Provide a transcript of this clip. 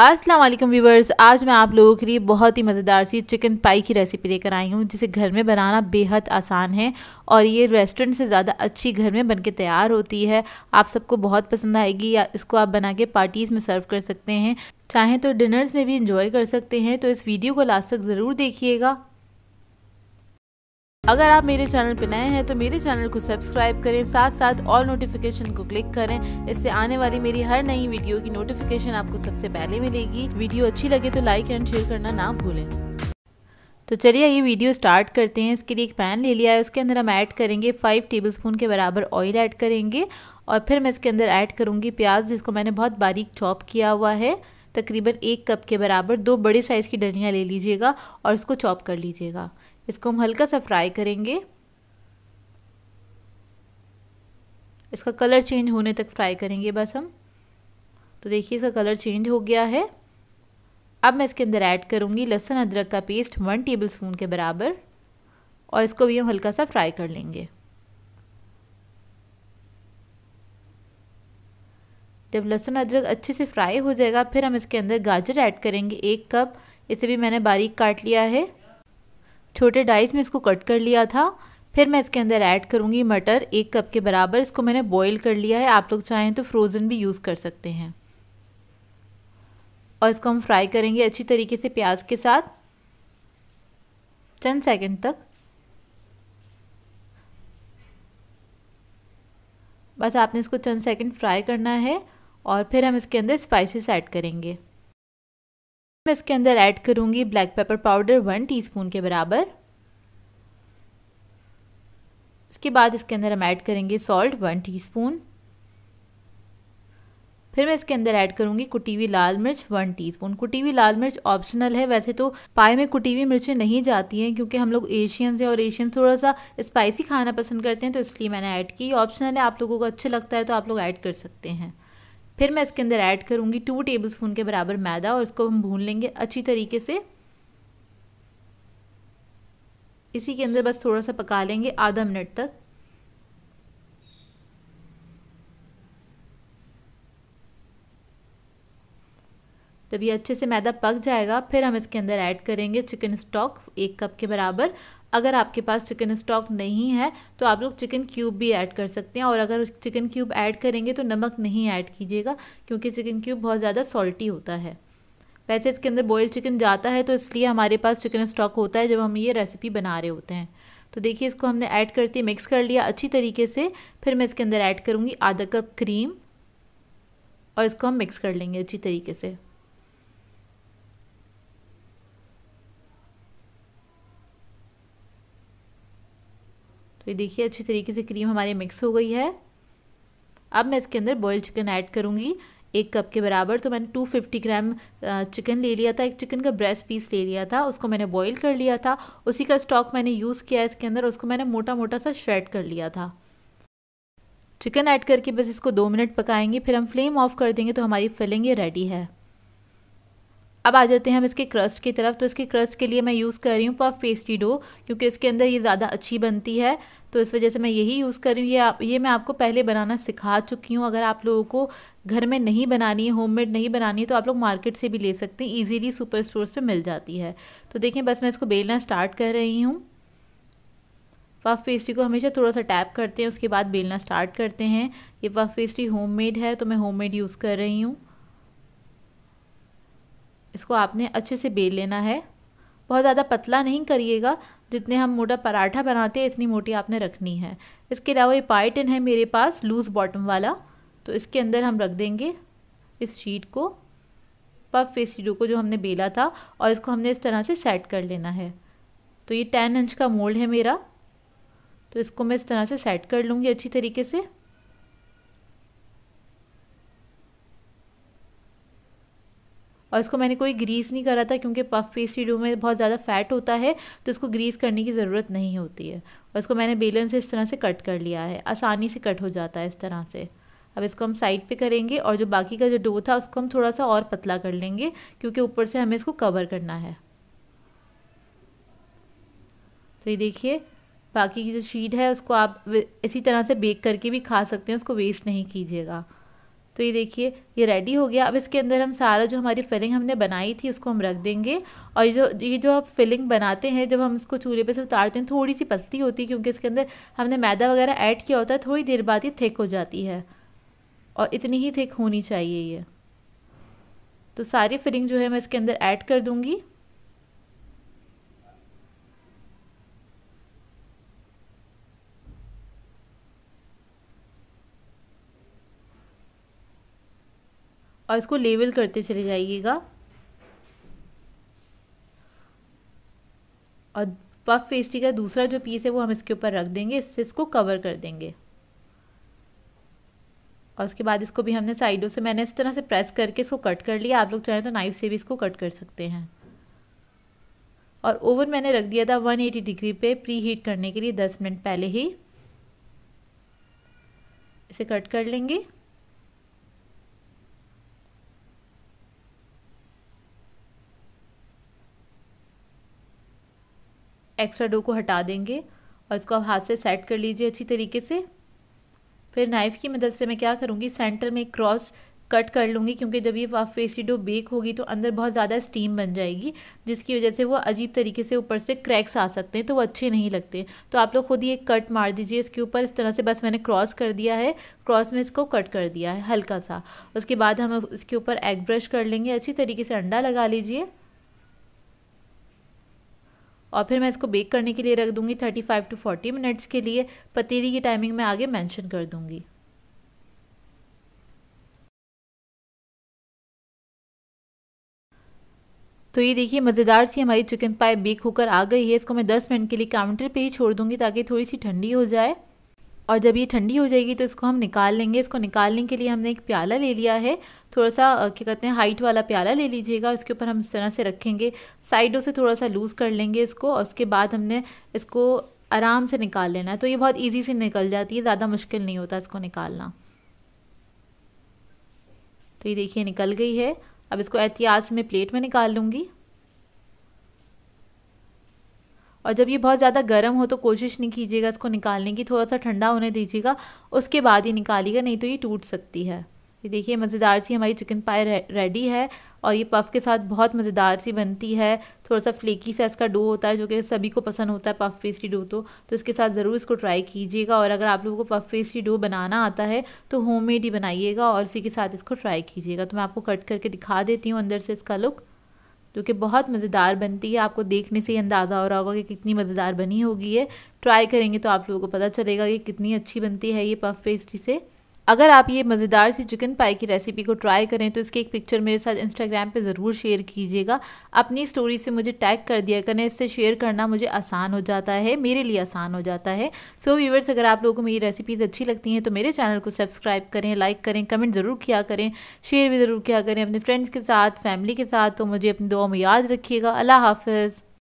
Aslam viewers आज मैं आप लोगों के लिए बहुत ही मज़ेदार सी चिकन पाई की रेसिपी लेकर आई हूँ जिसे घर में बनाना बेहद आसान है और ये रेस्टोरेंट से ज़्यादा अच्छी घर में बनके तैयार होती है आप सबको बहुत पसंद आएगी या इसको आप बना के पार्टीज़ में सर्व कर सकते हैं चाहें तो डिनर्स में भी इंजॉय कर सकते हैं तो इस वीडियो को लास्ट तक ज़रूर देखिएगा अगर आप मेरे चैनल पर नए हैं तो मेरे चैनल को सब्सक्राइब करें साथ साथ ऑल नोटिफिकेशन को क्लिक करें इससे आने वाली मेरी हर नई वीडियो की नोटिफिकेशन आपको सबसे पहले मिलेगी वीडियो अच्छी लगे तो लाइक एंड शेयर करना ना भूलें तो चलिए ये वीडियो स्टार्ट करते हैं इसके लिए एक पैन ले लिया है उसके अंदर हम ऐड करेंगे फाइव टेबलस्पून के बराबर ऑयल ऐड करेंगे और फिर मैं इसके अंदर ऐड करूँगी प्याज जिसको मैंने बहुत बारीक चॉप किया हुआ है तकरीबन एक कप के बराबर दो बड़े साइज़ की डलियाँ ले लीजिएगा और उसको चॉप कर लीजिएगा इसको हम हल्का सा फ्राई करेंगे इसका कलर चेंज होने तक फ्राई करेंगे बस हम तो देखिए इसका कलर चेंज हो गया है अब मैं इसके अंदर ऐड करूँगी लहसुन अदरक का पेस्ट वन टेबल स्पून के बराबर और इसको भी हम हल्का सा फ्राई कर लेंगे जब लहसुन अदरक अच्छे से फ्राई हो जाएगा फिर हम इसके अंदर गाजर ऐड करेंगे एक कप इसे भी मैंने बारीक काट लिया है छोटे डाइस में इसको कट कर लिया था फिर मैं इसके अंदर ऐड करूँगी मटर एक कप के बराबर इसको मैंने बॉईल कर लिया है आप लोग चाहें तो फ्रोज़न भी यूज़ कर सकते हैं और इसको हम फ्राई करेंगे अच्छी तरीके से प्याज के साथ चंद सेकंड तक बस आपने इसको चंद सेकंड फ्राई करना है और फिर हम इसके अंदर स्पाइसेस ऐड करेंगे मैं इसके अंदर ऐड करूँगी black pepper powder one teaspoon के बराबर इसके बाद इसके अंदर हम ऐड करेंगे सॉल्ट वन टीस्पून फिर मैं इसके अंदर ऐड करूँगी कुटी हुई लाल मिर्च वन टीस्पून कुटी हुई लाल मिर्च ऑप्शनल है वैसे तो पाए में कुटी हुई मिर्चें नहीं जाती हैं क्योंकि हम लोग एशियंस हैं और एशियन थोड़ा सा स्पाइसी खाना पसंद करते हैं तो इसलिए मैंने ऐड की ऑप्शनल है आप लोगों को अच्छा लगता है तो आप लोग ऐड कर सकते हैं फिर मैं इसके अंदर ऐड करूँगी टू टेबल स्पून के बराबर मैदा और इसको हम भून लेंगे अच्छी तरीके से इसी के अंदर बस थोड़ा सा पका लेंगे आधा मिनट तक जब ये अच्छे से मैदा पक जाएगा फिर हम इसके अंदर ऐड करेंगे चिकन स्टॉक एक कप के बराबर अगर आपके पास चिकन स्टॉक नहीं है तो आप लोग चिकन क्यूब भी ऐड कर सकते हैं और अगर चिकन क्यूब ऐड करेंगे तो नमक नहीं ऐड कीजिएगा क्योंकि चिकन क्यूब बहुत ज़्यादा सॉल्टी होता है वैसे इसके अंदर बॉयल चिकन जाता है तो इसलिए हमारे पास चिकन स्टॉक होता है जब हम ये रेसिपी बना रहे होते हैं तो देखिए इसको हमने ऐड करते मिक्स कर लिया अच्छी तरीके से फिर मैं इसके अंदर ऐड करूँगी आधा कप क्रीम और इसको हम मिक्स कर लेंगे अच्छी तरीके से तो ये देखिए अच्छी तरीके से क्रीम हमारी मिक्स हो गई है अब मैं इसके अंदर बॉयल चिकन ऐड करूँगी एक कप के बराबर तो मैंने 250 ग्राम चिकन ले लिया था एक चिकन का ब्रेस्ट पीस ले लिया था उसको मैंने बॉईल कर लिया था उसी का स्टॉक मैंने यूज़ किया इसके अंदर उसको मैंने मोटा मोटा सा श्रेड कर लिया था चिकन ऐड करके बस इसको दो मिनट पकाएंगे फिर हम फ्लेम ऑफ कर देंगे तो हमारी फिलिंग ये रेडी है अब आ जाते हैं हम इसके क्रस्ट की तरफ तो इसके क्रस्ट के लिए मैं यूज़ कर रही हूँ पफ पेस्ट्री डो क्योंकि इसके अंदर ये ज़्यादा अच्छी बनती है तो इस वजह से मैं यही यूज़ कर रही हूँ ये आप ये मैं आपको पहले बनाना सिखा चुकी हूँ अगर आप लोगों को घर में नहीं बनानी है होममेड नहीं बनानी है तो आप लोग मार्केट से भी ले सकते हैं ईजीली सुपर स्टोर्स पर मिल जाती है तो देखें बस मैं इसको बेलना स्टार्ट कर रही हूँ पफ पेस्ट्री को हमेशा थोड़ा सा टैप करते हैं उसके बाद बेलना स्टार्ट करते हैं ये पफ पेस्ट्री होममेड है तो मैं होममेड यूज़ कर रही हूँ इसको आपने अच्छे से बेल लेना है बहुत ज़्यादा पतला नहीं करिएगा जितने हम मोटा पराठा बनाते हैं इतनी मोटी आपने रखनी है इसके अलावा ये पाइटिन है मेरे पास लूज़ बॉटम वाला तो इसके अंदर हम रख देंगे इस शीट को पफ फेस शीटों को जो हमने बेला था और इसको हमने इस तरह से सेट कर लेना है तो ये टेन इंच का मोल्ड है मेरा तो इसको मैं इस तरह से सेट कर लूँगी अच्छी तरीके से और इसको मैंने कोई ग्रीस नहीं करा था क्योंकि पफ पेस्ट्री डो में बहुत ज़्यादा फैट होता है तो इसको ग्रीस करने की ज़रूरत नहीं होती है और इसको मैंने बेलन से इस तरह से कट कर लिया है आसानी से कट हो जाता है इस तरह से अब इसको हम साइड पे करेंगे और जो बाकी का जो डो था उसको हम थोड़ा सा और पतला कर लेंगे क्योंकि ऊपर से हमें इसको कवर करना है तो ये देखिए बाकी की जो शीट है उसको आप इसी तरह से बेक करके भी खा सकते हैं उसको वेस्ट नहीं कीजिएगा तो ये देखिए ये रेडी हो गया अब इसके अंदर हम सारा जो हमारी फिलिंग हमने बनाई थी उसको हम रख देंगे और ये जो ये जो आप फिलिंग बनाते हैं जब हम इसको चूल्हे पे से उतारते हैं थोड़ी सी पतली होती है क्योंकि इसके अंदर हमने मैदा वगैरह ऐड किया होता है थोड़ी देर बाद ही थिक हो जाती है और इतनी ही थिक होनी चाहिए ये तो सारी फिलिंग जो है मैं इसके अंदर ऐड कर दूँगी और इसको लेवल करते चले जाइएगा और पफ पेस्ट्री का दूसरा जो पीस है वो हम इसके ऊपर रख देंगे इससे इसको कवर कर देंगे और उसके बाद इसको भी हमने साइडों से मैंने इस तरह से प्रेस करके इसको कट कर लिया आप लोग चाहें तो नाइफ से भी इसको कट कर सकते हैं और ओवन मैंने रख दिया था 180 डिग्री पे प्री हीट करने के लिए 10 मिनट पहले ही इसे कट कर लेंगे एक्स्ट्रा डो को हटा देंगे और इसको आप हाथ से सेट कर लीजिए अच्छी तरीके से फिर नाइफ़ की मदद से मैं क्या करूँगी सेंटर में क्रॉस कट कर लूँगी क्योंकि जब ये फेसी डो बेक होगी तो अंदर बहुत ज़्यादा स्टीम बन जाएगी जिसकी वजह से वो अजीब तरीके से ऊपर से क्रैक्स आ सकते हैं तो वो अच्छे नहीं लगते तो आप लोग खुद ही एक कट मार दीजिए इसके ऊपर इस तरह से बस मैंने क्रॉस कर दिया है क्रॉस में इसको कट कर दिया है हल्का सा उसके बाद हम इसके ऊपर एग ब्रश कर लेंगे अच्छी तरीके से अंडा लगा लीजिए और फिर मैं इसको बेक करने के लिए रख दूँगी thirty five to forty minutes के लिए पतीली की टाइमिंग मैं आगे मैंशन कर दूँगी तो ये देखिए मज़ेदार सी हमारी चिकन पाई बेक होकर आ गई है इसको मैं 10 मिनट के लिए काउंटर पे ही छोड़ दूंगी ताकि थोड़ी सी ठंडी हो जाए और जब ये ठंडी हो जाएगी तो इसको हम निकाल लेंगे इसको निकालने के लिए हमने एक प्याला ले लिया है थोड़ा सा क्या कहते हैं हाइट वाला प्याला ले लीजिएगा उसके ऊपर हम इस तरह से रखेंगे साइडों से थोड़ा सा लूज़ कर लेंगे इसको और उसके बाद हमने इसको आराम से निकाल लेना है तो ये बहुत ईजी से निकल जाती है ज़्यादा मुश्किल नहीं होता इसको निकालना तो ये देखिए निकल गई है अब इसको एहतियात से मैं प्लेट में निकाल लूँगी और जब ये बहुत ज़्यादा गर्म हो तो कोशिश नहीं कीजिएगा इसको निकालने की थोड़ा सा ठंडा होने दीजिएगा उसके बाद ही निकालिएगा नहीं तो ये टूट सकती है ये देखिए मज़ेदार सी हमारी चिकन पाई रेडी है और ये पफ़ के साथ बहुत मज़ेदार सी बनती है थोड़ा सा फ्लेकी सा इसका डो होता है जो कि सभी को पसंद होता है पफ़ पेस्ट्री डो तो तो इसके साथ ज़रूर इसको ट्राई कीजिएगा और अगर आप लोगों को पफ़ पेस्ट्री डो बनाना आता है तो होममेड ही बनाइएगा और इसी के साथ इसको ट्राई कीजिएगा तो मैं आपको कट करके दिखा देती हूँ अंदर से इसका लुक जो कि बहुत मज़ेदार बनती है आपको देखने से ही अंदाज़ा हो रहा होगा कि कितनी मज़ेदार बनी होगी ये ट्राई करेंगे तो आप लोगों को पता चलेगा कि कितनी अच्छी बनती है ये पफ पेस्ट्री से अगर आप ये मज़ेदार सी चिकन पाई की रेसिपी को ट्राई करें तो इसकी एक पिक्चर मेरे साथ इंस्टाग्राम पे ज़रूर शेयर कीजिएगा अपनी स्टोरी से मुझे टैग कर दिया करें इससे शेयर करना मुझे आसान हो जाता है मेरे लिए आसान हो जाता है सो so, व्यूवर्स अगर आप लोगों को मेरी रेसिपीज़ अच्छी लगती हैं तो मेरे चैनल को सब्सक्राइब करें लाइक करें कमेंट ज़रूर किया करें शेयर भी ज़रूर किया करें अपने फ्रेंड्स के साथ फैमिली के साथ तो मुझे अपनी दुआ में याद रखिएगा अल्लाह हाफिज़